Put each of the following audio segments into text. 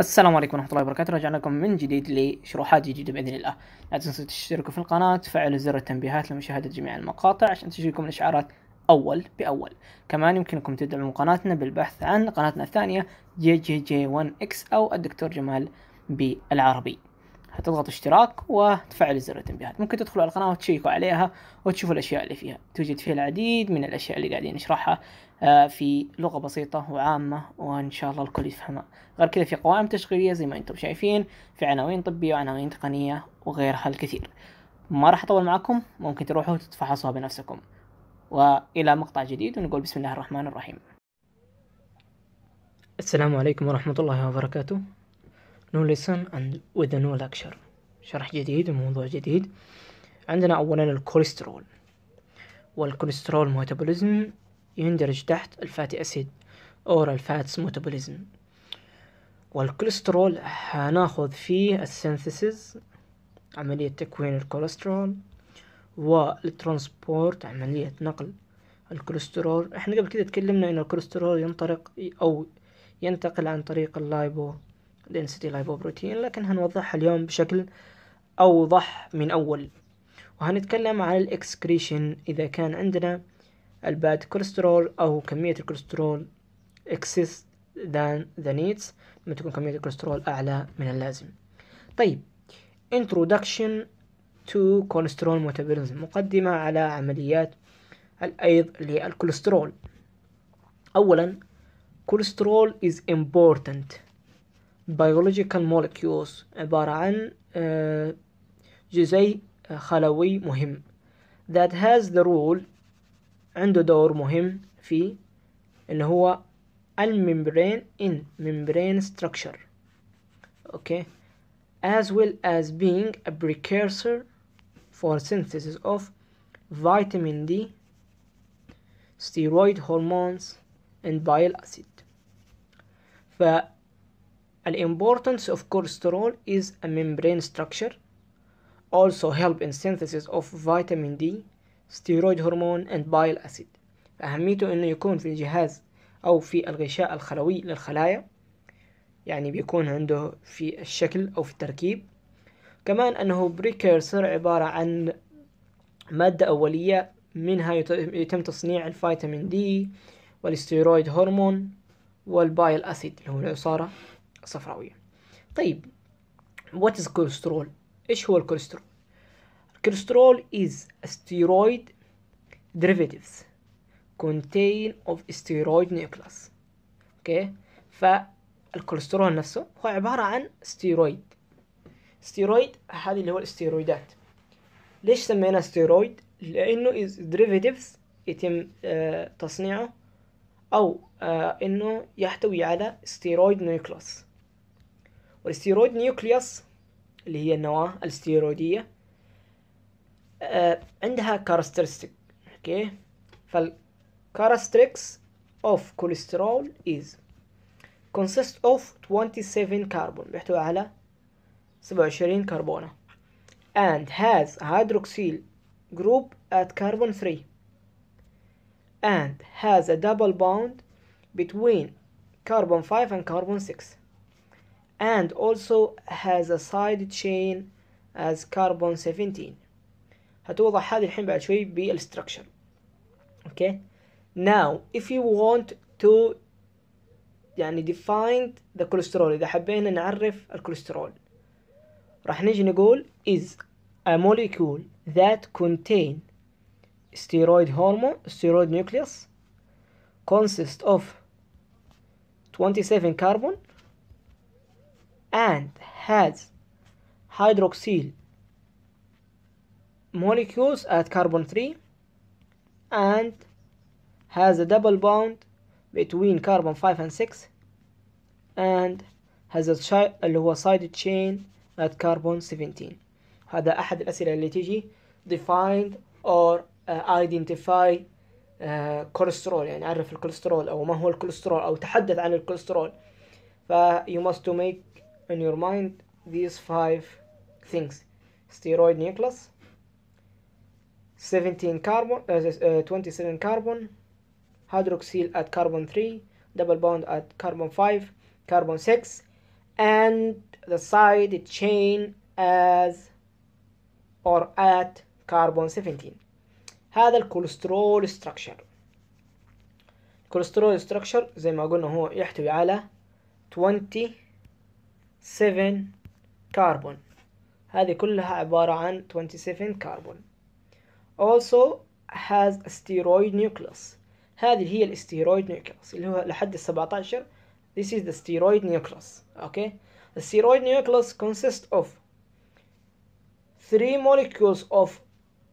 السلام عليكم ورحمة الله وبركاته رجعنا لكم من جديد لشروحات جديدة بإذن الله لا تنسوا تشتركوا في القناة تفعلوا زر التنبيهات لمشاهدة جميع المقاطع عشان تجيكم الإشعارات أول بأول كمان يمكنكم تدعموا قناتنا بالبحث عن قناتنا الثانية جي جي جي 1 اكس أو الدكتور جمال بالعربي هتضغط اشتراك وتفعل زر التنبيهات ممكن تدخلوا على القناة وتشيكوا عليها وتشوفوا الأشياء اللي فيها توجد فيها العديد من الأشياء اللي قاعدين نشرحها آه، في لغة بسيطة وعامة وإن شاء الله الكل يفهمها غير كذا في قوائم تشغيلية زي ما أنتم شايفين في عناوين طبية وعناوين تقنية وغيرها الكثير ما راح أطول معكم ممكن تروحوا تتفحصوها بنفسكم وإلى مقطع جديد ونقول بسم الله الرحمن الرحيم السلام عليكم ورحمة الله وبركاته نو لسن اند with a لكشر شرح جديد وموضوع جديد عندنا أولا الكوليسترول والكوليسترول ميتابوليزم يندرج تحت الفاتي أسيد أورال فاتس متابوليزم والكوليسترول هناخذ فيه السينثيسز عملية تكوين الكوليسترول والترانسبورت عملية نقل الكوليسترول احنا قبل كده تكلمنا ان الكوليسترول ينطلق او ينتقل عن طريق اللايبو density بروتين لكن هنوضحها اليوم بشكل أوضح من أول وهنتكلم عن الإكسكريشن إذا كان عندنا الباد كوليسترول أو كمية الكوليسترول اكسس than the needs لما تكون كمية الكوليسترول أعلى من اللازم طيب introduction to cholesterol metabolism مقدمة على عمليات الأيض للكوليسترول أولا كوليسترول is important biological molecules عبارة عن آه، جزيء آه، خلوي مهم that has the role عنده دور مهم في ان هو الممبرين in membrane structure okay as well as being a precursor for synthesis of vitamin D steroid hormones and bile acid the importance of cholesterol is a membrane structure also help in synthesis of vitamin D ستيرويد هرمون اند بايل اسيد فأهميته انه يكون في الجهاز او في الغشاء الخلوي للخلايا يعني بيكون عنده في الشكل او في التركيب كمان انه بريكيرسر عبارة عن مادة أولية منها يتم تصنيع الفيتامين دي والستيرويد هرمون والبايل أسيد اللي هو العصارة الصفراوية طيب وات از كوليسترول إيش هو الكوليسترول؟ Cholesterol is a steroid derivatives contain of steroid nucleus اوكي فالكوليسترول نفسه هو عبارة عن ستيرويد ستيرويد هذه اللي هو الاستيرويدات ليش سمينا ستيرويد لانه is derivatives يتم آه تصنيعه او آه انه يحتوي على ستيرويد نيوكليوس والستيرويد نيوكليوس اللي هي النواة الستيرويدية Uh, عندها Okay. اوكي characteristics اوف كوليسترول از consists of 27 carbon بيحتوي على 27 كربونة and has hydroxyl group at carbon 3 and has a double bond between carbon 5 and carbon 6 and also has a side chain as carbon 17 هتوضح هذه الحين بعد شوي بالاستراكشر اوكي now if you want to يعني defined the cholesterol إذا حبينا نعرف الكوليسترول راح نجي نقول is a molecule that contain steroid hormone steroid nucleus consists of 27 carbon and has hydroxyl Mm-hmm. molecules at carbon 3 and has a double bond between carbon 5 and 6 and has a اللي هو side chain at carbon 17 هذا أحد الأسئلة اللي تيجي defined or uh, identify كوليسترول uh, يعني عرف الكوليسترول أو ما هو الكوليسترول أو تحدث عن الكوليسترول ف you must to make in your mind these five things steroid nucleus 17 carbon uh, 27 carbon hydroxyl at carbon 3 double bond at carbon 5 carbon 6 and the side chain as or at carbon 17 هذا الكوليسترول structure الكوليسترول structure زي ما قلنا هو يحتوي على 27 كربون هذه كلها عبارة عن 27 كربون also has a steroid nucleus هذه هي الاستيرويد نيوكلس اللي هو لحد ال 17 this is the steroid nucleus okay the steroid nucleus consists of three molecules of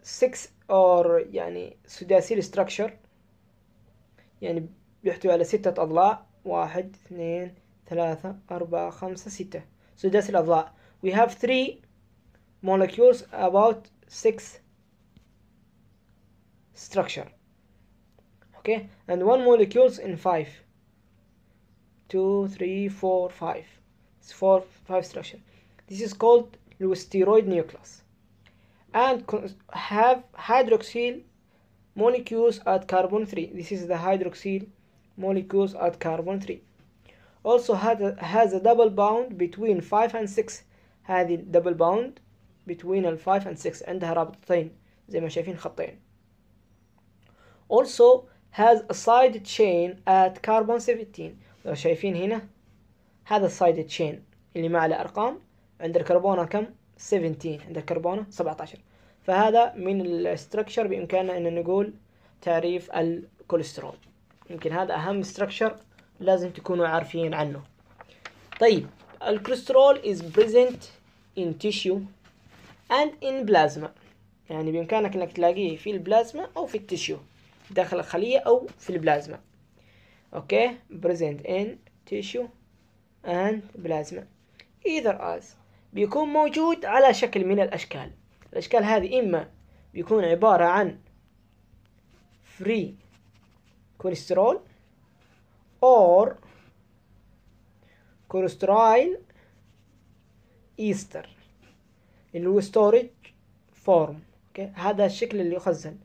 six or يعني سداسي structure يعني بيحتوي على ستة أضلاع واحد اثنين ثلاثة أربعة خمسة ستة سداسي الأضلاع we have three molecules about six structure okay and one molecules in five two three four five it's four five structure this is called steroid nucleus and have hydroxyl molecules at carbon 3 this is the hydroxyl molecules at carbon 3 also had a, has a double bound between 5 and 6 هذه double bound between 5 and 6 عندها رابطتين زي ما شايفين خطين also has a side chain at carbon 17 لو شايفين هنا هذا السايد chain اللي معه الأرقام عند الكربونه كم 17 عند الكربونه 17 فهذا من الاستراكشر بامكاننا ان نقول تعريف الكوليسترول يمكن هذا اهم استراكشر لازم تكونوا عارفين عنه طيب الكوليسترول is present in tissue and in plasma يعني بامكانك انك تلاقيه في البلازما او في التشيو داخل الخلية أو في البلازما أوكي present in tissue and plasma either as بيكون موجود على شكل من الأشكال الأشكال هذه إما بيكون عبارة عن free cholesterol or cholesterol ester اللي هو storage form أوكي هذا الشكل اللي يخزن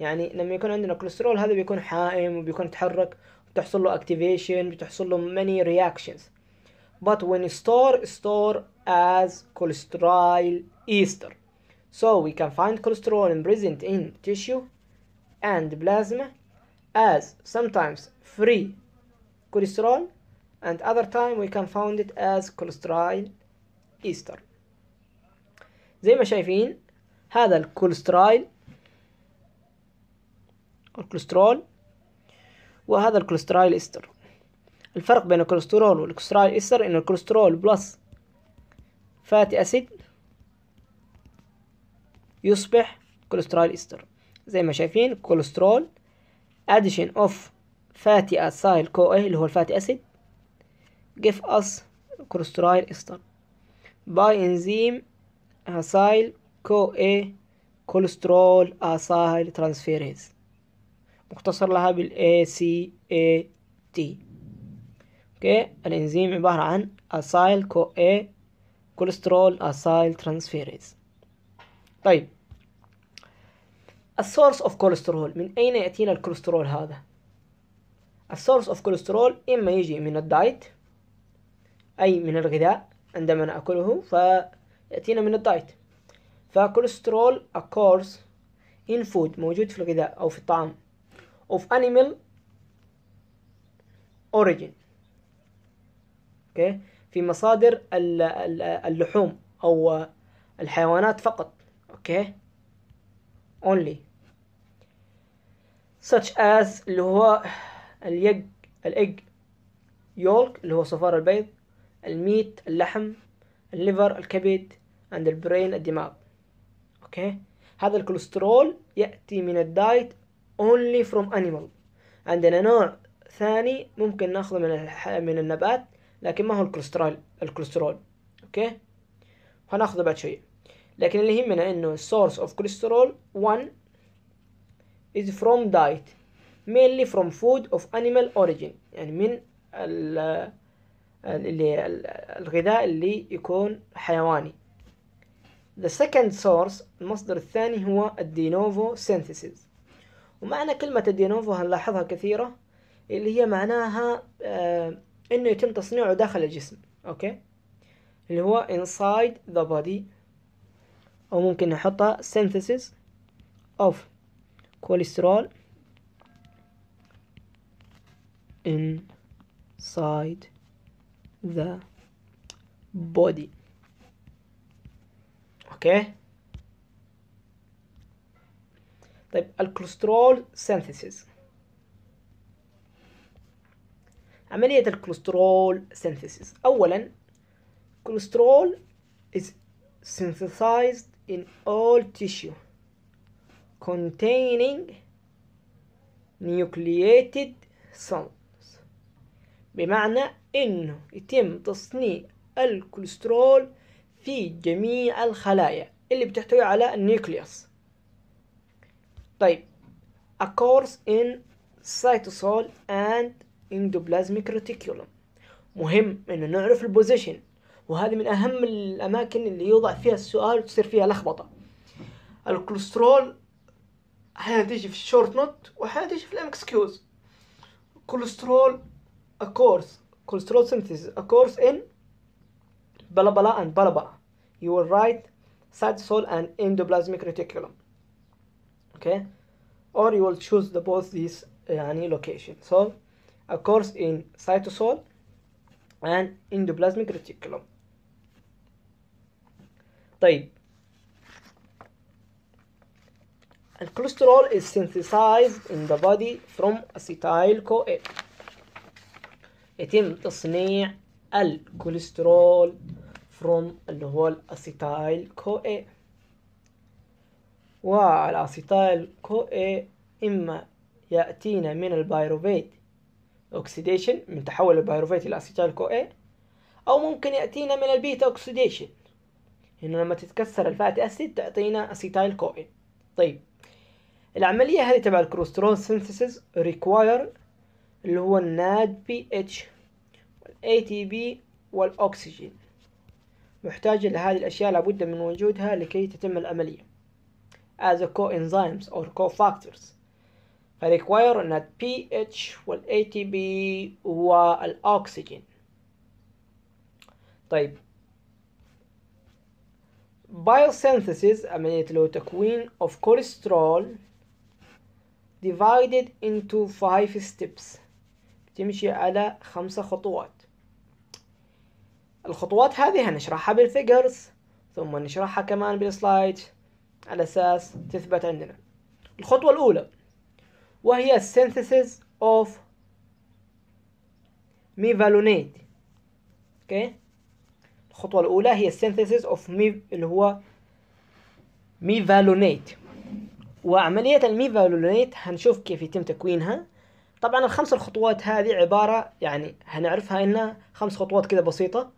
يعني لما يكون عندنا كوليسترول هذا بيكون حائم وبيكون يتحرك بتحصل له activation بتحصل له many reactions but when you store store as cholesterol ester so we can find cholesterol present in tissue and plasma as sometimes free cholesterol and other time we can found it as cholesterol ester زي ما شايفين هذا الكوليسترول الكوليسترول وهذا الكوليسترول إستر الفرق بين الكوليسترول والكوليسترول إستر إن الكوليسترول بلس فاتي أسيد يصبح كوليسترول إستر زي ما شايفين كوليسترول addition of fatty acyl CoA اللي هو الفاتي أسيد give us كوليسترول إستر by enzyme acyl CoA كوليسترول acyl transferase مختصر لها بال ACAT اوكي الانزيم عبارة عن اسايل كو كوليسترول اسايل ترانسفيريز طيب السورس اوف كوليسترول من اين ياتينا الكوليسترول هذا السورس اوف كوليسترول اما يجي من الدايت اي من الغذاء عندما ناكله فياتينا من الدايت فكوليسترول occurs in food موجود في الغذاء او في الطعام of animal origin okay. في مصادر اللحوم او الحيوانات فقط اوكي only such as اللي هو اليج الاج يولك اللي هو صفار البيض الميت اللحم الليفر الكبد عند البرين الدماغ اوكي هذا الكوليسترول ياتي من الدايت only from animal عندنا نوع ثاني ممكن ناخذه من الح... من النبات لكن ما هو الكوليسترول الكوليسترول اوكي هناخذه بعد شويه لكن اللي يهمنا انه source of cholesterol 1 is from diet mainly from food of animal origin يعني من ال اللي الغذاء اللي يكون حيواني the second source المصدر الثاني هو الدينوفو synthesis ومعنى كلمة الدينوفو هنلاحظها كثيرة اللي هي معناها آه انه يتم تصنيعه داخل الجسم اوكي اللي هو inside the body او ممكن نحطها synthesis of cholesterol inside the body اوكي طيب الكوليسترول سينثيسيس عملية الكوليسترول سينثيسيس أولا كوليسترول is synthesized in all tissue containing nucleated cells بمعنى انه يتم تصنيع الكوليسترول في جميع الخلايا اللي بتحتوي على النيوكليوس طيب occurs in cytosol and endoplasmic reticulum مهم ان نعرف البوزيشن وهذه من اهم الاماكن اللي يوضع فيها السؤال وتصير فيها لخبطه الكوليسترول احيانا تيجي في الشورت نوت واحيانا تيجي في الامكس كيوز كوليسترول اكورس كوليسترول سينثيز اكورس ان بلا بلا اند بلا بلا you will write cytosol and endoplasmic reticulum okay or you will choose the both these any uh, location so of course in cytosol and endoplasmic reticulum طيب And cholesterol is synthesized in the body from acetyl CoA. يتم تصنيع الكوليسترول from اللي هو الاسيتايل CoA. كو اي إما يأتينا من البيروفيت أوكسيديشن من تحول البيروفيت إلى كو اي أو ممكن يأتينا من البيتا أوكسيديشن إنه لما تتكسر الفاتي أسيد تعطينا كو اي طيب العملية هذه تبع الكروسترول سينثيسيس ريكواير اللي هو الناد بي اتش والاي تي بي والأكسجين محتاجة لهذه الأشياء لابد من وجودها لكي تتم العملية as a coenzymes or cofactors فريكواير ان pH والاي ATP والاكسجين طيب biosynthesis عملية اللي هو تكوين of cholesterol divided into five steps تمشي على خمسة خطوات الخطوات هذه هنشرحها بالفيجرز ثم نشرحها كمان بالسلايد على أساس تثبت عندنا الخطوة الأولى وهي synthesis of ميفالونيت اوكي okay. الخطوة الأولى هي synthesis of ميف اللي هو ميفالونيت وعملية الميفالونيت هنشوف كيف يتم تكوينها طبعا الخمس الخطوات هذه عبارة يعني هنعرفها انها خمس خطوات كذا بسيطة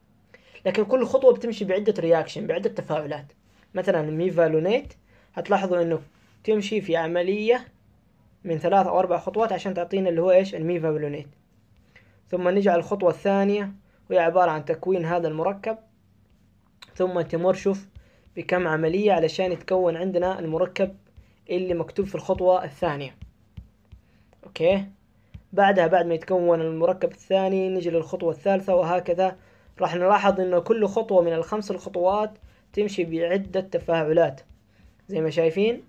لكن كل خطوة بتمشي بعدة رياكشن بعدة تفاعلات مثلا ميفالونيت هتلاحظوا انه تمشي في عملية من ثلاث او اربع خطوات عشان تعطينا اللي هو ايش الميفالونيت ثم نجي على الخطوة الثانية وهي عبارة عن تكوين هذا المركب ثم تمر شوف بكم عملية علشان يتكون عندنا المركب اللي مكتوب في الخطوة الثانية اوكي بعدها بعد ما يتكون المركب الثاني نجي للخطوة الثالثة وهكذا راح نلاحظ انه كل خطوة من الخمس الخطوات تمشي بعدة تفاعلات زي ما شايفين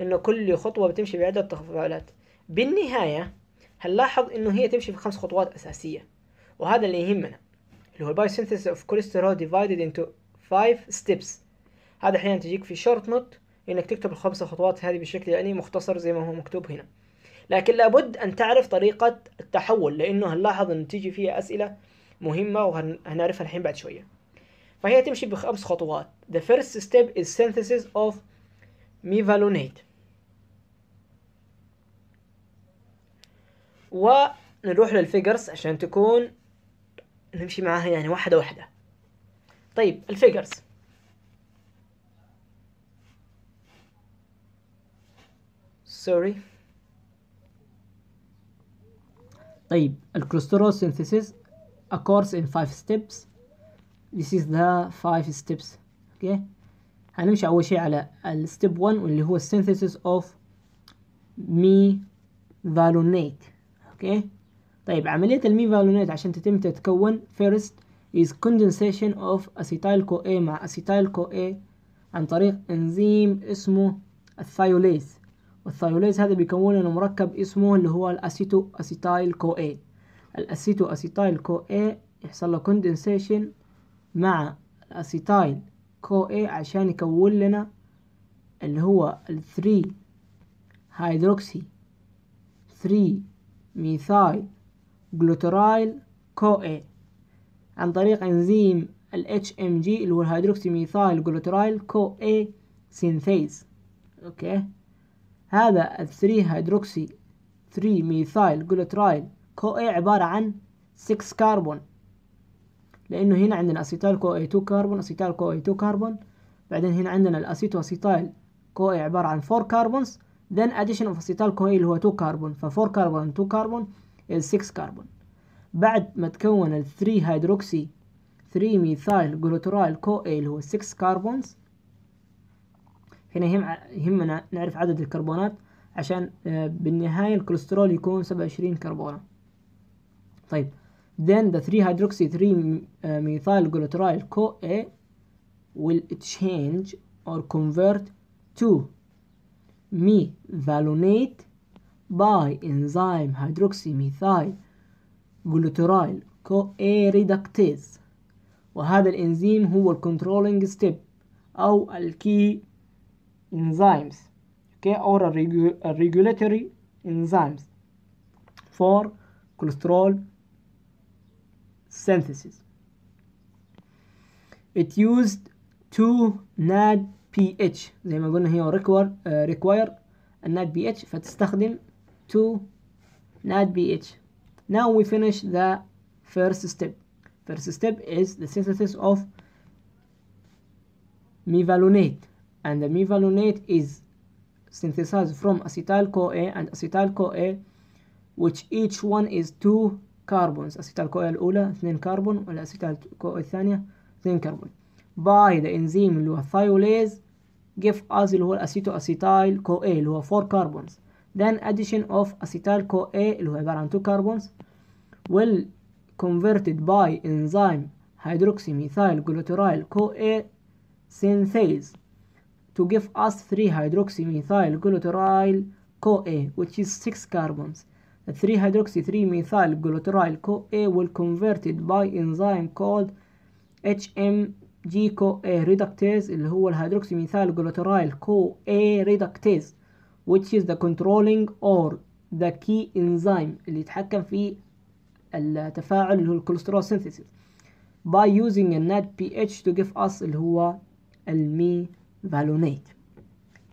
انه كل خطوة بتمشي بعدة تفاعلات بالنهاية هنلاحظ انه هي تمشي في خمس خطوات اساسية وهذا اللي يهمنا اللي هو سينثيس اوف كوليسترول ديفايدد انتو 5 ستيبس هذا احيانا تجيك في شورت نوت انك تكتب الخمس خطوات هذه بشكل يعني مختصر زي ما هو مكتوب هنا لكن لابد ان تعرف طريقة التحول لانه هنلاحظ ان تيجي فيها اسئلة مهمة وهنعرفها الحين بعد شوية فهي تمشي بخمس خطوات the first step is synthesis of mevalonate ونروح للفيجرز عشان تكون نمشي معاها يعني واحدة واحدة طيب الفيجرز سوري طيب الكوليسترول synthesis occurs in five steps this is the five steps okay. هنمشي اول شيء على الستيب 1 واللي هو synthesis of ميفالونيت اوكي okay. طيب عملية الميفالونيت عشان تتم تتكون first is condensation of acetyl CoA مع acetyl CoA عن طريق انزيم اسمه الثايوليز والثايوليز هذا بيكون لنا مركب اسمه اللي هو الاسيتو اسيتايل كو اي الاسيتو اسيتايل كو اي يحصل له كوندنسيشن مع الاسيتايل كو اي عشان يكون لنا اللي هو الثري هيدروكسي ثري ميثايل جلوترايل كو اي عن طريق انزيم ال اتش ام جي اللي هو الهيدروكسي ميثايل جلوترايل كو اي سينثيز اوكي هذا الثري هيدروكسي ثري ميثايل جلوترايل كو اي عبارة عن 6 كربون لأنه هنا عندنا أسيتال كو اي 2 كربون أسيتال كو اي 2 كربون بعدين هنا عندنا الأسيتو أسيتال كو اي عبارة عن 4 كربونز then addition of acetyl CoA اللي هو 2 كربون ف 4 كربون 2 كربون is 6 كربون بعد ما تكون ال 3 هيدروكسي 3 ميثايل جلوترايل كو اي اللي هو 6 كربونز هنا يهم يهمنا نعرف عدد الكربونات عشان آه، بالنهاية الكوليسترول يكون 27 كربونة طيب then the 3 hydroxy 3 methyl glutaryl CoA will change or convert to methylonate by enzyme methyl glutaryl CoA reductase وهذا الإنزيم هو الكنترولينج ستيب أو الكي enzymes okay or a regulatory enzymes for cholesterol synthesis. It used two NAD pH زي ما قلنا هي require uh, require الناد pH فتستخدم two NAD pH. Now we finish the first step. First step is the synthesis of mevalonate and the mevalonate is synthesized from acetyl-CoA and acetyl-CoA which each one is 2 كاربونز اسيتال كو الاولى 2 كربون والاسيتال كو الثانيه اثنين كربون باي ذا انزيم اللي هو الثايوليز جيف از اللي هو الاسيتو اسيتايل كو اي اللي هو 4 كربونز then addition of acetyl CoA اللي هو عبارة عن 2 كربونز will converted by enzyme hydroxymethyl gluturyl CoA synthase to give us 3 hydroxymethyl gluturyl CoA which is 6 carbons 3 hydroxy 3 methyl glutyryl CoA will كولد by enzyme called HMG CoA reductase اللي هو الهيدروكسي ميثايل جلوترايل CoA reductase which is the controlling or the key enzyme اللي يتحكم في التفاعل اللي هو الكوليسترول synthesis by using a NAD pH to give us اللي هو المي فالونيت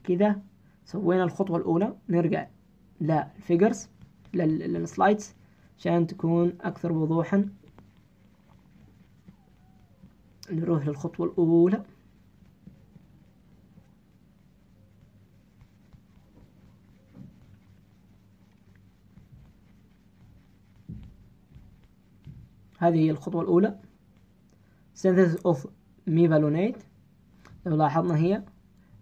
كده سوينا الخطوة الأولى نرجع للفيجرز للسلايدز عشان تكون أكثر وضوحا نروح للخطوة الأولى هذه هي الخطوة الأولى synthesis of mevalonate لو لاحظنا هي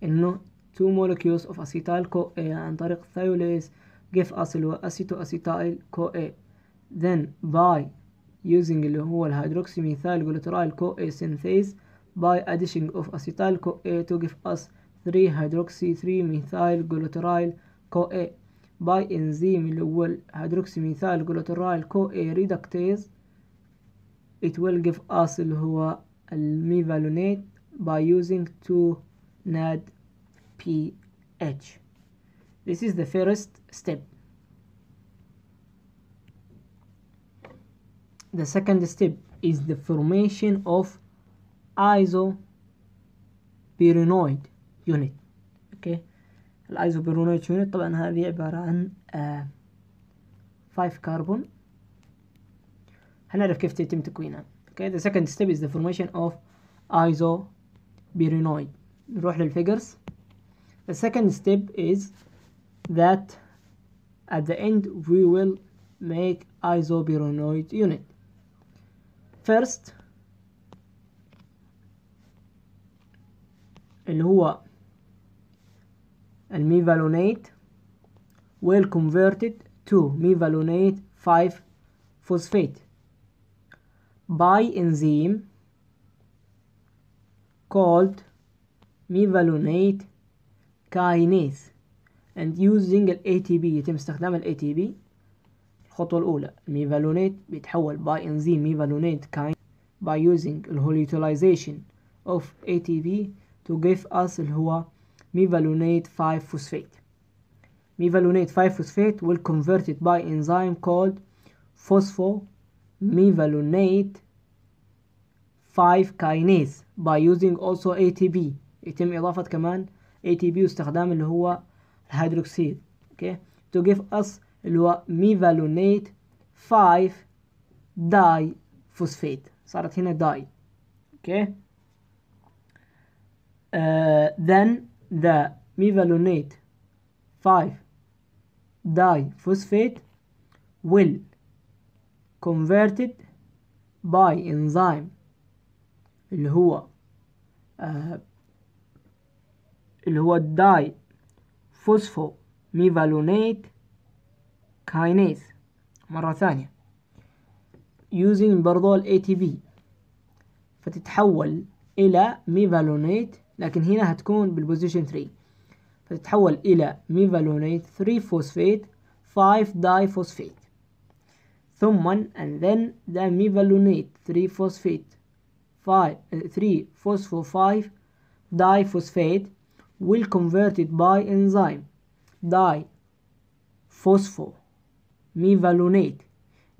إنه two molecules of acetyl CoA آه، عن طريق thiolase give us acetoacetyl CoA then by using اللي هو الهيدروكسي جلوترايل كو synthase by addition of acetyl CoA to give us 3 hydroxy 3 methyl gluturyl CoA by enzyme اللي هو hydroxy methyl gluturyl CoA reductase it will give us اللي هو الميفالونate by using 2 NAD pH this is the first step. The second step is the formation of isoperenoid unit. Okay. the الايزوبيرونيت unit. طبعا هذه عبارة عن 5 carbon. هنعرف كيف يتم تكوينها okay the second step is the formation of isobutenoid نروح للفيجرز the second step is that at the end, we will make isobenoid unit. First, اللي هو الميفالونate will converted to mevalonate 5 phosphate by enzyme called mevalonate kinase and using ال ATP يتم استخدام ال ATP الخطوة الأولى ميفالونيت بيتحول by enzyme ميفالونيت kind by using the الهوليتولايزation of ATP to give us اللي هو ميفالونيت 5 phosphate ميفالونيت 5 phosphate will converted by enzyme called phosphomyvalonate 5 kinase by using also ATP يتم إضافة كمان ATP واستخدام اللي هو hydroxide okay to give us mevalonate 5 diphosphate صارت هنا di, okay uh, then the mevalonate 5 diphosphate will converted by enzyme اللي هو uh, اللي هو فوسفو ميفالونيت كاينيز مرة ثانية using برضو ال ATP فتتحول إلى ميفالونيت لكن هنا هتكون بالبوزيشن 3 فتتحول إلى ميفالونيت 3 فوسفيت 5 داي فوسفيت ثم and then the ميفالونيت 3 phosphate 5 3 فوسفو 5 diphosphate will convert it by enzyme diphosphomyvalonate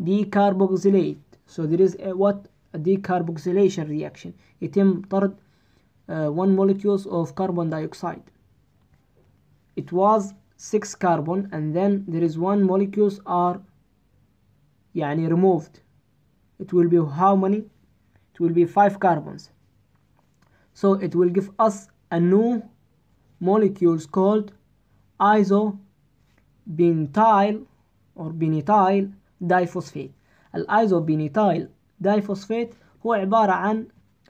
decarboxylate so there is a, what a decarboxylation reaction It طرد uh, one molecules of carbon dioxide it was 6 carbon and then there is one molecules are يعني removed it will be how many it will be 5 carbons so it will give us a new molecules called isobenzene or بنيتايل diphosphate الايزوبينيتايل ديفوسفيت هو عبارة عن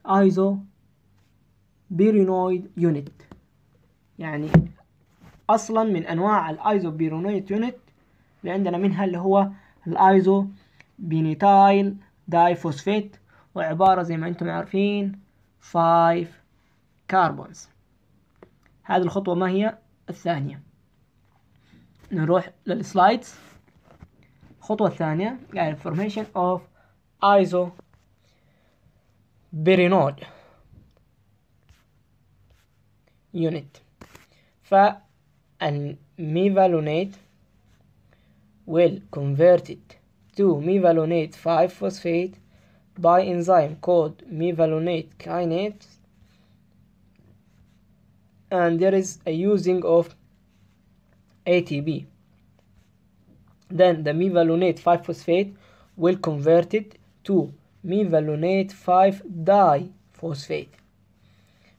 ايزوبيرينويد يونت يعني اصلا من انواع الايزوبيرينويد يونت اللي عندنا منها اللي هو الايزوبينيتايل دايفوسفيت وعبارة زي ما انتم عارفين 5 كاربونز هذه الخطوة ما هي الثانية نروح للسلايدز الخطوة الثانية يعني formation of iso unit يونت فالميفالونate will it to mevalonate 5 phosphate by enzyme called mevalonate kinase and there is a using of ATP. Then the mevalonate 5-phosphate will convert it to mevalonate 5-diphosphate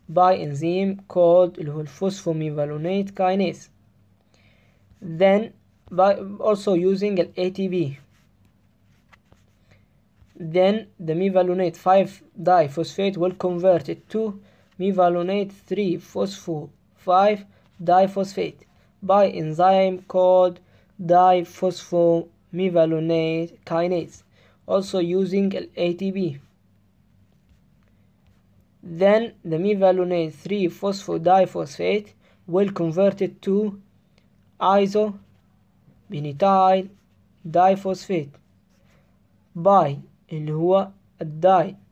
by enzyme called phosphomevalonate kinase. Then by also using an ATP. Then the mevalonate 5-diphosphate will convert it to mevalonate 3 phospho 5 diphosphate by enzyme called diphosphomevalonate kinase also using ATP. Then the mevalonate 3 phospho diphosphate will convert it to isobenityl diphosphate by اللي هو phospho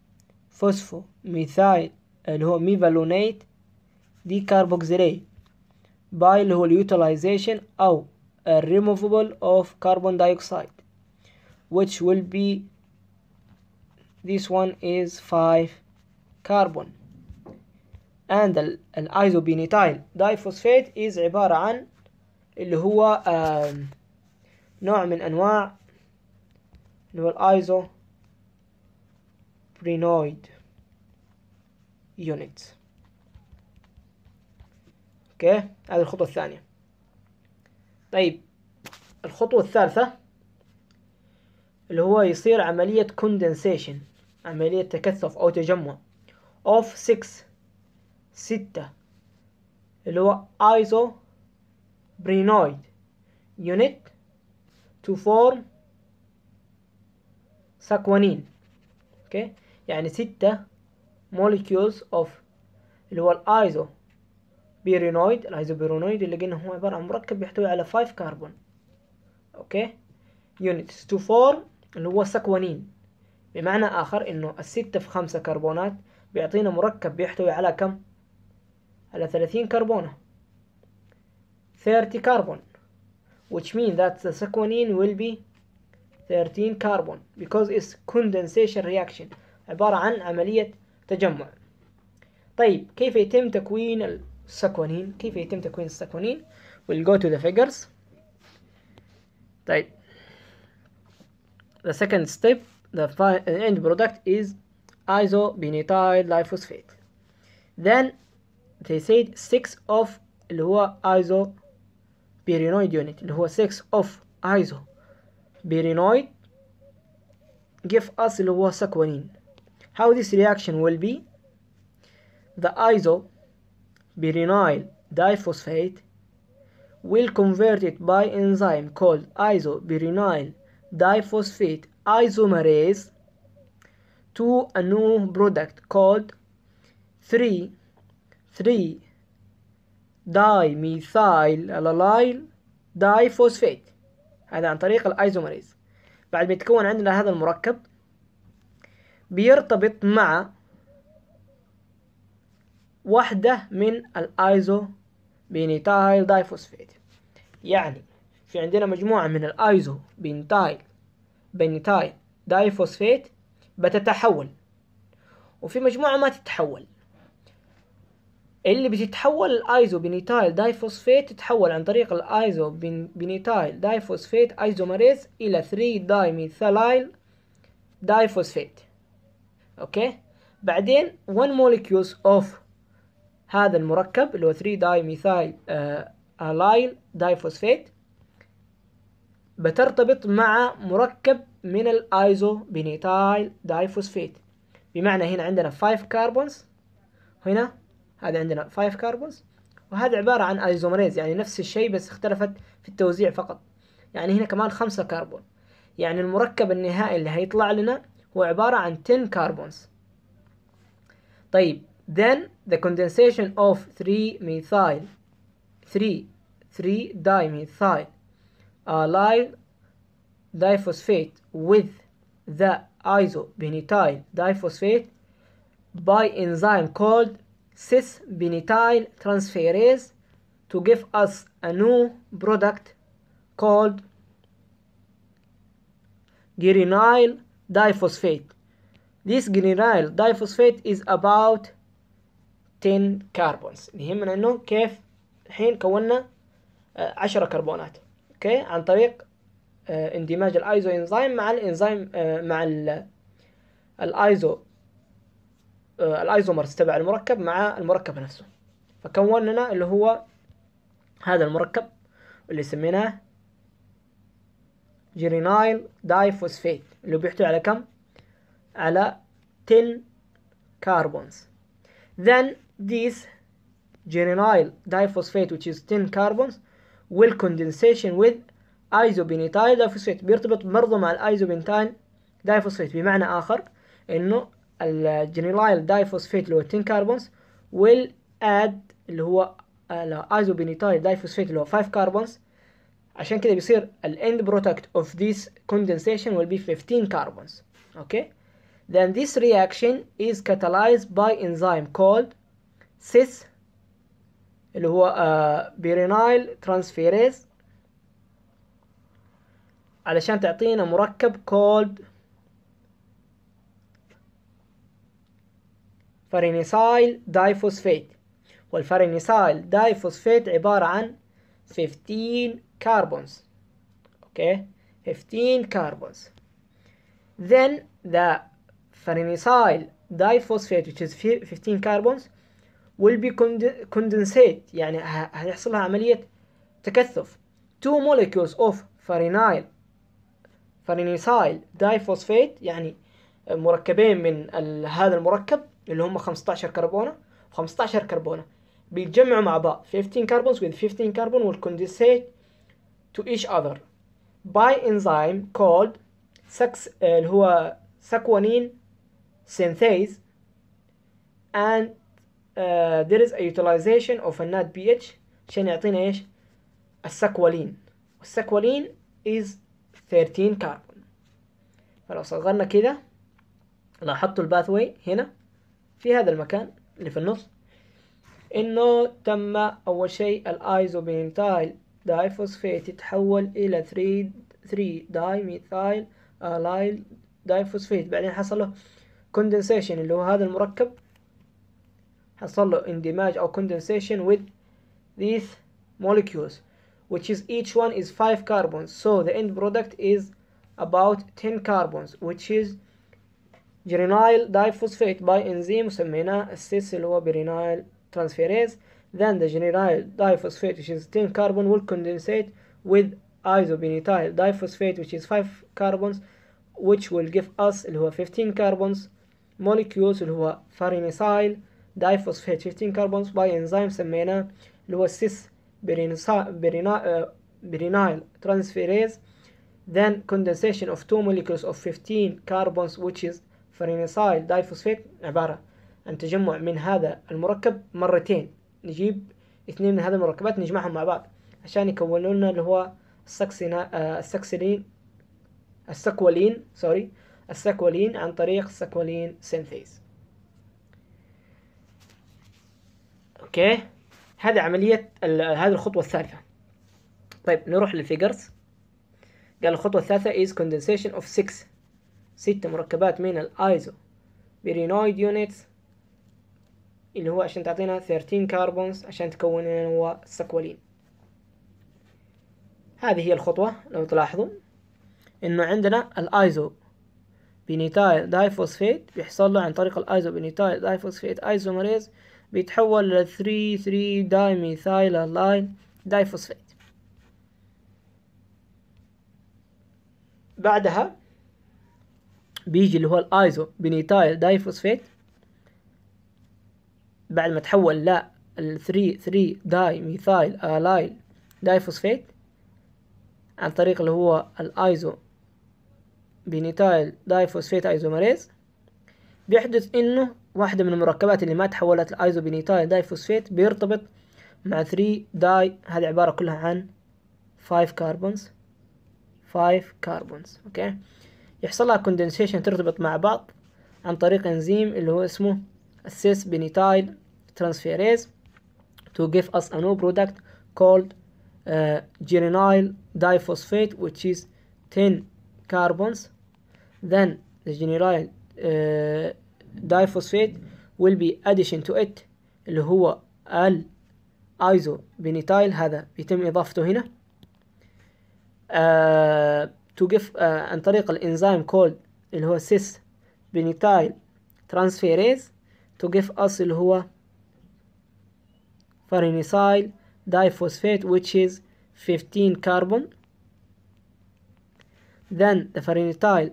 فوسفو ميثايل اللي هو ميفالونيت دي كاربوكسيليت باي اللي هو اليوتيلايزيشن او الريموفبل اوف كربون دايوكسيد which will be this one is 5 carbon and the الايزوبينيتايل diphosphate is عبارة عن اللي هو نوع من انواع اللي هو الايزو برينويد يونت اوكي هذه الخطوة الثانية طيب الخطوة الثالثة اللي هو يصير عملية condensation عملية تكثف أو تجمع of 6 ستة اللي هو isoprenoid unit to form سكوانين اوكي يعني ستة molecules of اللي هو الايزو بيرينويد الايزو بيرينويد اللي قلنا هو عبارة عن مركب يحتوي على 5 كربون اوكي يونتس تو form اللي هو سكوانين بمعنى آخر إنه الستة في خمسة كربونات بيعطينا مركب بيحتوي على كم؟ على ثلاثين كربونة 30 كربون which means that the sequinine will be 13 carbon because it's condensation reaction عبارة عن عملية تجمع طيب كيف يتم تكوين السكونين كيف يتم تكوين السكونين we'll go to the figures طيب the second step the end product is isobenzene glyphosate then they said 6 of اللي هو isobenzenoid unit اللي هو 6 of isobenzenoid give us اللي هو سكونين How this reaction will be? The isobironyl diphosphate will convert it by enzyme called isobironyl diphosphate isomerase to a new product called 3 3 dimethyl diphosphate هذا عن طريق الايزومريز بعد ما يتكون عندنا هذا المركب بيرتبط مع واحدة من الايزو بينيتايل دايفوسفيت يعني في عندنا مجموعة من الايزو بينتايل بينيتايل دايفوسفيت بتتحول وفي مجموعة ما تتحول اللي بتتحول الايزو بينيتايل دايفوسفيت تتحول عن طريق الايزو بينيتايل دايفوسفيت ايزومريز الى 3 دايميثايل دايفوسفيت اوكي بعدين 1 molecules of هذا المركب اللي هو 3 داي ميثايل الايل فوسفيت بترتبط مع مركب من الايزو داي فوسفيت بمعنى هنا عندنا 5 كربونز هنا هذا عندنا 5 كربونز وهذا عبارة عن ايزومريز يعني نفس الشيء بس اختلفت في التوزيع فقط يعني هنا كمان 5 كربون يعني المركب النهائي اللي هيطلع لنا هو عبارة عن 10 carbons? طيب then the condensation of 3 methyl 3 3 dimethyl allyl diphosphate with the isobenetyl diphosphate by enzyme called cis benyl transferase to give us a new product called gerenyl diphosphate. This general diphosphate is about 10 carbons يهمنا انه كيف الحين كونا 10 آه، كربونات اوكي عن طريق آه، اندماج الايزو انزيم مع الانزيم آه، مع الايزو الايزومرز تبع المركب مع المركب نفسه فكون لنا اللي هو هذا المركب اللي سميناه جرينايل دايفوسفيت اللي بيحتوي على كم؟ على 10 carbons then this geranyl diphosphate which is 10 carbons will condensation with isobenityl diphosphate بيرتبط برضه مع الايزوبنتايل diphosphate بمعنى آخر إنه الجينيلايل دايفوسفيت اللي هو 10 كاربونز will add اللي هو الايزوبينيتايل دايفوسفيت اللي هو 5 كاربونز عشان كده بيصير ال end product of this condensation will be 15 carbons okay? then this reaction is catalyzed by enzyme called cis اللي هو uh, بيرينايل ترانسفيريز علشان تعطينا مركب called فارينيسايل دايفوسفيت والفارينيسايل دايفوسفيت عبارة عن 15 carbons okay 15 carbons then the farnesyl diphosphate which is 15 carbons will be condensate يعني هيحصل لها عملية تكثف two molecules of farnesyl farnesyl diphosphate يعني مركبين من هذا المركب اللي هم 15 كربونة و15 كربونة بيتجمعوا مع بعض 15 كربونز with 15 كربون condensate to each other by enzyme called سكس eh, اللي هو سكوانين synthase and uh, there is a utilization of a NAD pH عشان يعطينا ايش السكوالين والسكوالين is 13 carbon فلو صغرنا كده لاحظتوا الباثوي هنا في هذا المكان اللي في النص انه تم اول شيء الايزوبينتايل دايفوسفات يتحول إلى 3 3 دايميثايل الايل دايفوسفيت بعدين حصل له كوندنسيشن اللي هو هذا المركب حصل له اندماج او كوندنسيشن with these molecules which is each one is 5 carbons so the end product is about 10 carbons which is جرينايل دايفوسفيت باي انزيم سميناه السيس اللي هو برينايل ترانسفيريز Then the general diphosphate which is 10 carbon will condensate with isobutyl diphosphate which is 5 carbons which will give us اللي 15 carbons molecules اللي هو farnesyl diphosphate 15 carbons by enzyme سميناه اللي هو cis berenyl uh, transferase then condensation of two molecules of 15 carbons which is farnesyl diphosphate عبارة عن تجمع من هذا المركب مرتين نجيب اثنين من هذه المركبات نجمعهم مع بعض عشان يكونوا لنا اللي هو السكسينا آه، السكسلين السكولين سوري السكولين عن طريق السكولين سينثيز اوكي هذه عملية هذه الخطوة الثالثة طيب نروح للفيجرز قال الخطوة الثالثة is condensation of six ست مركبات من الايزو بيرينويد units اللي هو عشان تعطينا 13 كاربونز عشان تكون لنا هو السكولين هذه هي الخطوة لو تلاحظوا انه عندنا الايزو بنيتايل دايفوسفيت بيحصل له عن طريق الايزو بنيتايل دايفوسفيت ايزومريز بيتحول ل 3 3 دايميثايل لاين دايفوسفيت بعدها بيجي اللي هو الايزو بنيتايل دايفوسفيت بعد ما تحول ل 3 3 داي ميثايل الايل فوسفيت عن طريق اللي هو الايزو بينيتايل دايفوسفيت ايزوميريز بيحدث انه واحدة من المركبات اللي ما تحولت لايزو بينيتايل دايفوسفيت بيرتبط مع 3 داي هذه عبارة كلها عن 5 كاربونز 5 كاربونز اوكي يحصل لها كوندنسيشن ترتبط مع بعض عن طريق انزيم اللي هو اسمه السيس بينيتايل transferase to give us a new product called uh, geranyl diphosphate which is 10 carbons then the generyl uh, diphosphate will be addition to it اللي هو ال ايزو هذا يتم اضافته هنا uh, to give uh, عن طريق الانزيم called اللي هو سيس بنيتايل ترانسفيريز to give us اللي هو farnesyl diphosphate which is 15 carbon then the farnesyl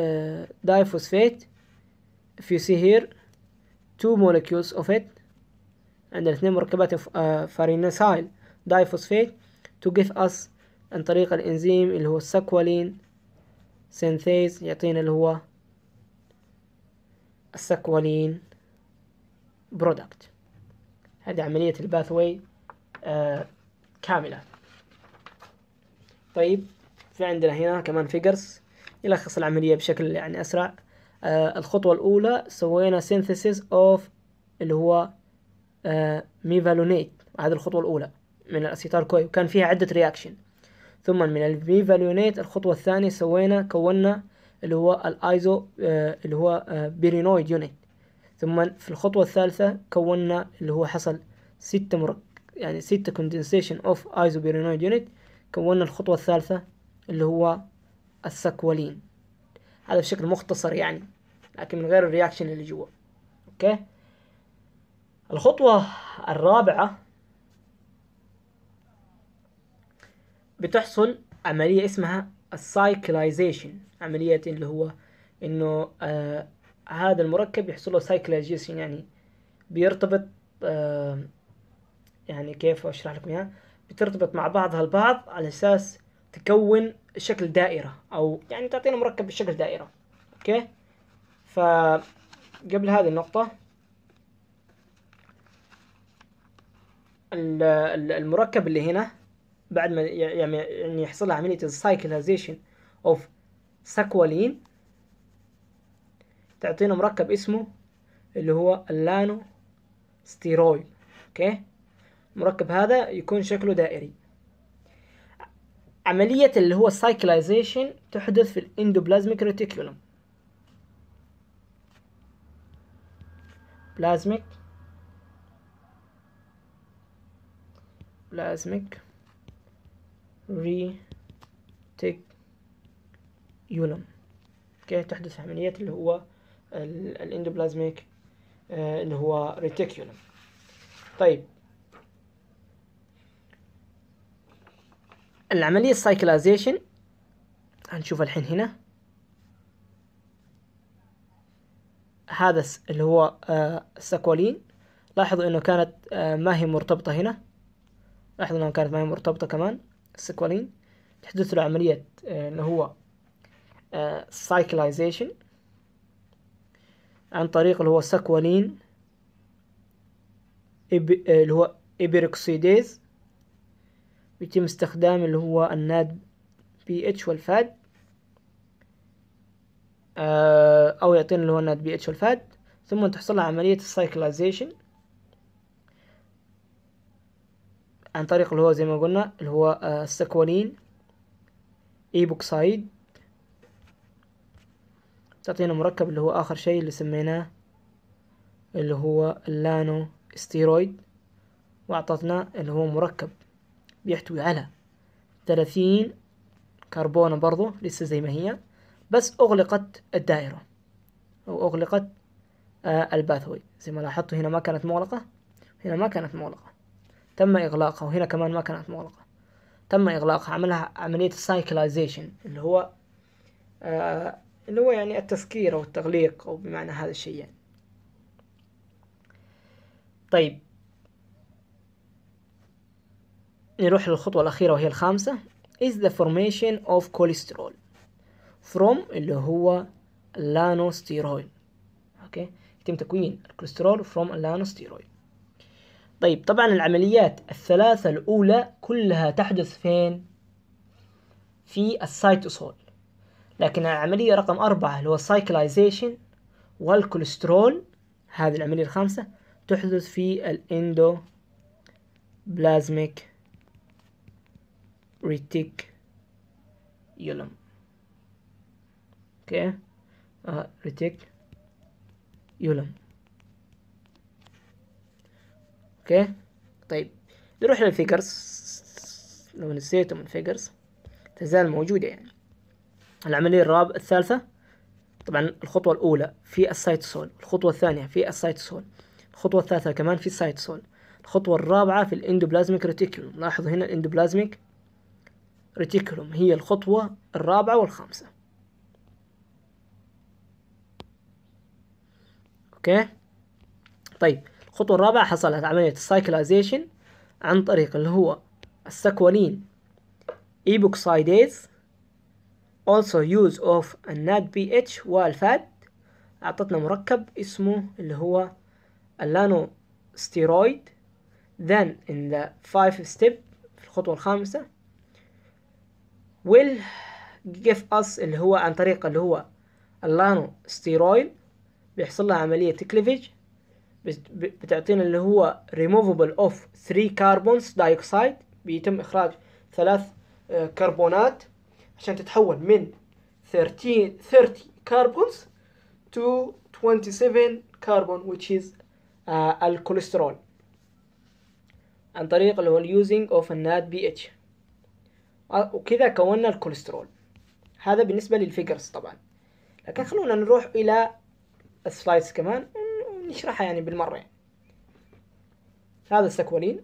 uh, diphosphate if you see here two molecules of it and عندنا اثنين مركبات farnesyl uh, diphosphate to give us عن طريق الانزيم اللي هو السكوالين سينثيز يعطينا اللي هو السكوالين برودكت هذه عملية الباثوي آه، كاملة طيب في عندنا هنا كمان فيجرز يلخص العملية بشكل يعني أسرع آه، الخطوة الأولى سوينا سينثيسيز أوف اللي هو ميفالونيت آه، هذه الخطوة الأولى من الأسيتار كوي وكان فيها عدة رياكشن ثم من الميفالونيت الخطوة الثانية سوينا كونا اللي هو الايزو اللي هو بيرينويد يونت ثم في الخطوة الثالثة كونا اللي هو حصل ستة مرك... يعني ستة كوندنسيشن اوف ايزوبيرينويد يونت كونا الخطوة الثالثة اللي هو السكولين هذا بشكل مختصر يعني لكن من غير الرياكشن اللي جوا اوكي الخطوة الرابعة بتحصل عملية اسمها السايكلايزيشن عملية اللي هو انه آه هذا المركب يحصل له سايكلاجيسين يعني بيرتبط آه، يعني كيف اشرح لكم اياها بترتبط مع بعضها البعض على اساس تكون شكل دائرة او يعني تعطينا مركب بشكل دائرة اوكي ف قبل هذه النقطة المركب اللي هنا بعد ما يعني يحصل عملية السايكلايزيشن اوف ساكوالين تعطينا مركب اسمه اللي هو اللانو ستيرويد اوكي المركب هذا يكون شكله دائري عملية اللي هو السايكلايزيشن تحدث في الاندوبلازميك ريتيكولوم بلازميك بلازميك ريتيكولوم اوكي تحدث عملية اللي هو الاندوبلازميك آه، اللي هو ريتيكولم طيب العملية السايكلازيشن هنشوف الحين هنا هذا اللي هو آه، السكولين لاحظوا انه كانت آه، ما هي مرتبطة هنا لاحظوا انه كانت ما هي مرتبطة كمان السكولين تحدث له عملية اللي هو سايكلايزيشن عن طريق اللي هو ساكوالين آه، اللي هو إبريكسيديز بيتم استخدام اللي هو الناد بي اتش والفاد آه، أو يعطينا اللي هو الناد بي اتش والفاد ثم تحصل على عملية السايكلايزيشن عن طريق اللي هو زي ما قلنا اللي هو آه، السكولين ايبوكسايد تعطينا مركب اللي هو آخر شيء اللي سميناه اللي هو اللانو استيرويد وأعطتنا اللي هو مركب بيحتوي على ثلاثين كربون برضو لسه زي ما هي بس أغلقت الدائرة أو أغلقت آه الباثوي زي ما لاحظتوا هنا ما كانت مغلقة هنا ما كانت مغلقة تم إغلاقها وهنا كمان ما كانت مغلقة تم إغلاقها عملها عملية السايكلايزيشن اللي هو آه اللي هو يعني التسكير أو التغليق أو بمعنى هذا الشيء يعني طيب نروح للخطوة الأخيرة وهي الخامسة is the formation of cholesterol from اللي هو اللانوستيرويد اوكي يتم تكوين الكوليسترول from اللانوستيرويد طيب طبعا العمليات الثلاثة الأولى كلها تحدث فين في السيتوسول لكن العملية رقم أربعة اللي هو السايكلايزيشن والكوليسترول هذه العملية الخامسة تحدث في الاندو بلازميك يولم اوكي آه يولم اوكي طيب نروح للفيجرز لو نسيتهم الفيجرز تزال موجودة يعني العملية الرابعة الثالثة طبعا الخطوة الأولى في السيتوسول الخطوة الثانية في السيتوسول الخطوة الثالثة كمان في السيتوسول الخطوة الرابعة في الاندوبلازميك ريتيكولوم لاحظوا هنا الاندوبلازميك ريتيكولوم هي الخطوة الرابعة والخامسة اوكي طيب الخطوة الرابعة حصلت عملية السايكلايزيشن عن طريق اللي هو السكولين ايبوكسايديز also use of النات بي اتش والفات أعطتنا مركب اسمه اللي هو اللانو ستيرويد then in the five step في الخطوة الخامسة will give us اللي هو عن طريق اللي هو اللانو ستيرويد بيحصل لها عملية تكليفيج بتعطينا اللي هو removable of 3 carbons dioxide بيتم إخراج ثلاث كربونات آه، عشان تتحول من 13 30 كاربونز to 27 كاربون which is uh, الكوليسترول عن طريق اللي هو اليوزنج اوف النات بي اتش وكذا كونا الكوليسترول هذا بالنسبة للفيجرز طبعا لكن خلونا نروح إلى السلايدز كمان ونشرحها يعني بالمرة يعني. هذا السكولين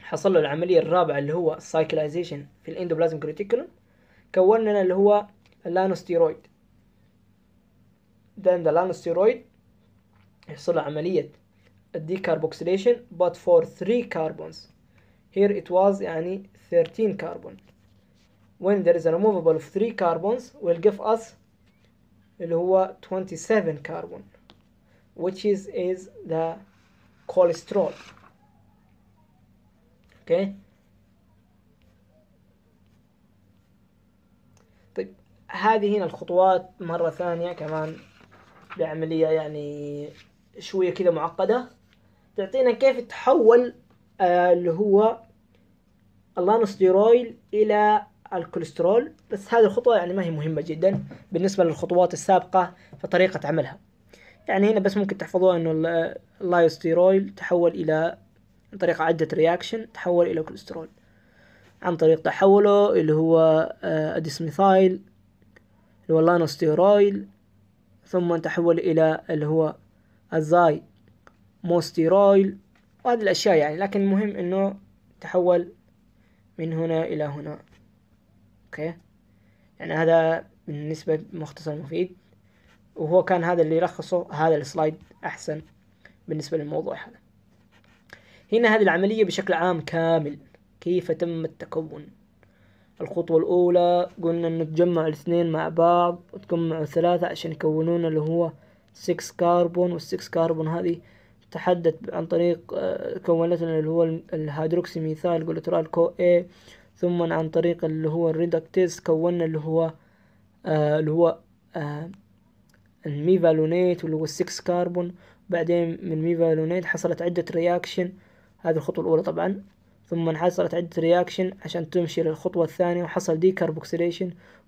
حصل له العملية الرابعة اللي هو السايكلايزيشن في الاندوبلازم كريتيكولوم كون لنا اللي هو اللانوستيرويد ده ده اللانوستيرويد يحصل عملية الديكاربوكسيليشن but for 3 carbons here it was يعني 13 carbon when there is a removable of 3 carbons will give us اللي هو 27 carbon which is is the cholesterol okay هذه هنا الخطوات مرة ثانية كمان بعملية يعني شوية كذا معقدة تعطينا كيف تحول آه اللي هو اللانوستيرويل إلى الكوليسترول بس هذه الخطوة يعني ما هي مهمة جدا بالنسبة للخطوات السابقة في طريقة عملها يعني هنا بس ممكن تحفظوها انه اللايوستيرويل تحول الى عن طريق عدة رياكشن تحول الى كوليسترول عن طريق تحوله اللي هو اديسميثايل آه، اللي هو لانستيرويل ثم تحول إلى اللي هو الزاي موستيرويل وهذه الأشياء يعني لكن المهم أنه تحول من هنا إلى هنا أوكي يعني هذا بالنسبة مختصر مفيد وهو كان هذا اللي يلخصه هذا السلايد أحسن بالنسبة للموضوع هذا هنا هذه العملية بشكل عام كامل كيف تم التكون الخطوة الأولى قلنا إنه تجمع الاثنين مع بعض وتجمع ثلاثة عشان يكونون اللي هو 6 كاربون والسكس كاربون هذه تحدث عن طريق آه، كونتنا اللي هو الهيدروكسي ميثايل جلوترال كو اي ثم عن طريق اللي هو الريدكتيز كونا اللي هو آه، اللي هو آه، الميفالونيت واللي هو السكس كاربون بعدين من ميفالونيت حصلت عدة رياكشن هذه الخطوة الأولى طبعا ثم انحصرت عدة رياكشن عشان تمشي للخطوة الثانية وحصل دي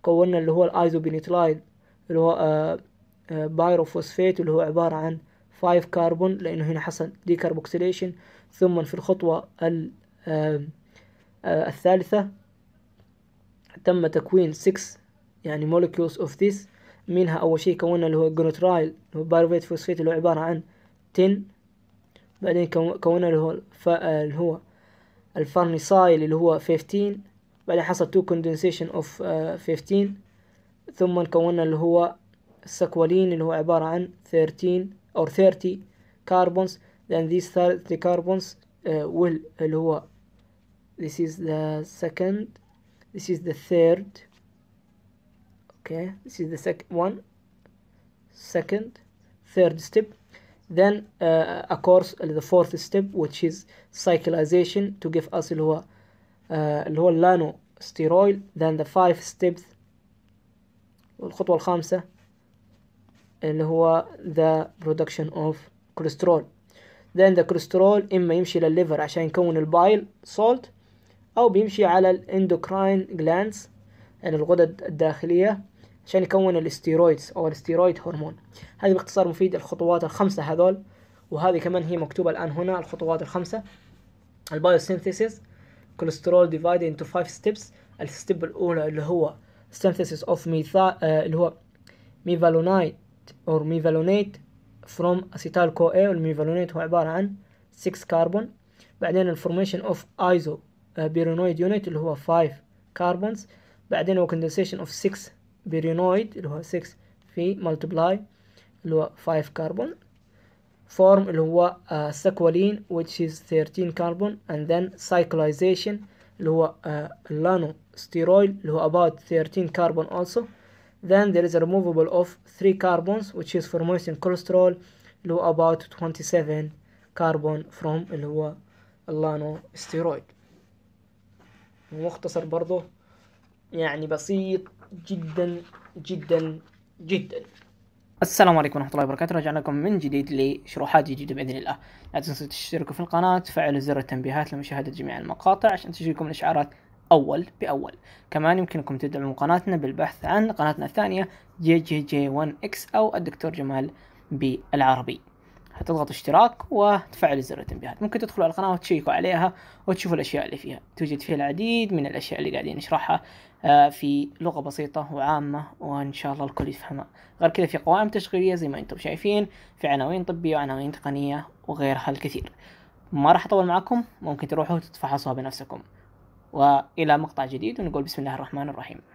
كونا اللي هو الايزوبينيترايد اللي هو آه،, آه بايروفوسفيت اللي هو عبارة عن 5 كربون لأنه هنا حصل دي كربوكسيليشن ثم في الخطوة آه،, آه الثالثة تم تكوين 6 يعني مولكيولز اوف ذيس منها أول شيء كونا اللي هو جونوترايل اللي هو بايروفيت فوسفيت اللي هو عبارة عن 10 بعدين كونا اللي هو آه، اللي هو الفرنسايل اللي هو 15 بعدين حصل تو كوندنسيشن اوف 15 ثم كونا اللي هو السكولين اللي هو عبارة عن 13 or 30 carbons then these 30 carbons uh, will اللي هو this is the second this is the third okay this is the second one second third step then uh, a course the fourth step which is cyclization to give us اللي هو اللي هو اللانو ستيرويل then the five steps والخطوة الخامسة اللي هو the production of cholesterol then the cholesterol إما يمشي للليفر عشان يكون البايل salt أو بيمشي على الإندوكراين glands يعني الغدد الداخلية عشان يكون الاستيرويدز او الاستيرويد هرمون هذه باختصار مفيد الخطوات الخمسه هذول وهذه كمان هي مكتوبه الان هنا الخطوات الخمسه البايوسينثيسيس كوليسترول ديفايد انتو فايف ستيبس الستيب الاولى اللي هو synthesis of ميثا آه، اللي هو ميفالونايت اور ميفالونيت from acetyl CoA والميفالونيت هو عبارة عن 6 كربون بعدين الفورميشن اوف ايزو بيرونويد يونت اللي هو 5 كربونز بعدين هو condensation of 6 بيرينويد اللي هو 6 في ملتبلاي اللي هو 5 كربون فورم اللي هو سكولين آه، uh, which is 13 كربون and then cyclization اللي هو اللانو آه، ستيرويل اللي هو about 13 كربون also then there is a removable of 3 carbons which is formation cholesterol اللي هو about 27 كربون from اللي هو اللانو ستيرويد مختصر برضه يعني بسيط جدا جدا جدا السلام عليكم ورحمة الله وبركاته رجعنا لكم من جديد لشروحات جديدة بإذن الله لا تنسوا تشتركوا في القناة تفعلوا زر التنبيهات لمشاهدة جميع المقاطع عشان تجيكم الإشعارات أول بأول كمان يمكنكم تدعموا قناتنا بالبحث عن قناتنا الثانية جي جي جي 1 اكس أو الدكتور جمال بالعربي هتضغط اشتراك وتفعل زر التنبيهات ممكن تدخلوا على القناة وتشيكوا عليها وتشوفوا الأشياء اللي فيها توجد فيها العديد من الأشياء اللي قاعدين نشرحها آه، في لغة بسيطة وعامة وإن شاء الله الكل يفهمها غير كذا في قوائم تشغيلية زي ما أنتم شايفين في عناوين طبية وعناوين تقنية وغيرها الكثير ما راح أطول معكم ممكن تروحوا تتفحصوها بنفسكم وإلى مقطع جديد ونقول بسم الله الرحمن الرحيم